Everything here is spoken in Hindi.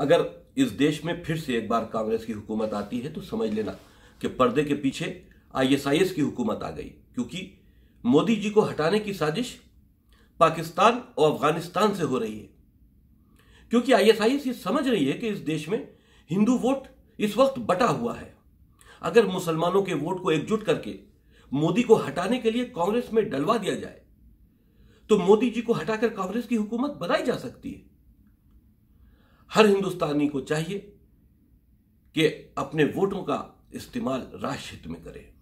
अगर इस देश में फिर से एक बार कांग्रेस की हुकूमत आती है तो समझ लेना कि पर्दे के पीछे आईएसआईएस की हुकूमत आ गई क्योंकि मोदी जी को हटाने की साजिश पाकिस्तान और अफगानिस्तान से हो रही है क्योंकि आईएसआईएस ये समझ रही है कि इस देश में हिंदू वोट इस वक्त बटा हुआ है अगर मुसलमानों के वोट को एकजुट करके मोदी को हटाने के लिए कांग्रेस में डलवा दिया जाए तो मोदी जी को हटाकर कांग्रेस की हुकूमत बनाई जा सकती है हर हिंदुस्तानी को चाहिए कि अपने वोटों का इस्तेमाल राष्ट्र हित में करें